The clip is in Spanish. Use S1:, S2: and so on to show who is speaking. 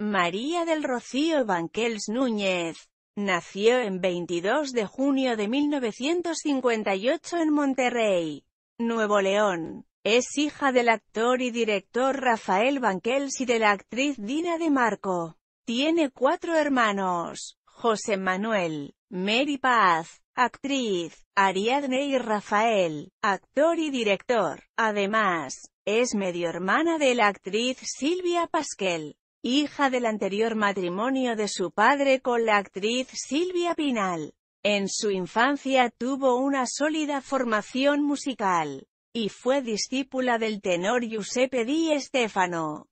S1: María del Rocío Banquels Núñez. Nació en 22 de junio de 1958 en Monterrey, Nuevo León. Es hija del actor y director Rafael Banquels y de la actriz Dina de Marco. Tiene cuatro hermanos, José Manuel, Mary Paz, actriz, Ariadne y Rafael, actor y director. Además, es medio hermana de la actriz Silvia Pasquel hija del anterior matrimonio de su padre con la actriz Silvia Pinal. En su infancia tuvo una sólida formación musical, y fue discípula del tenor Giuseppe Di Stefano.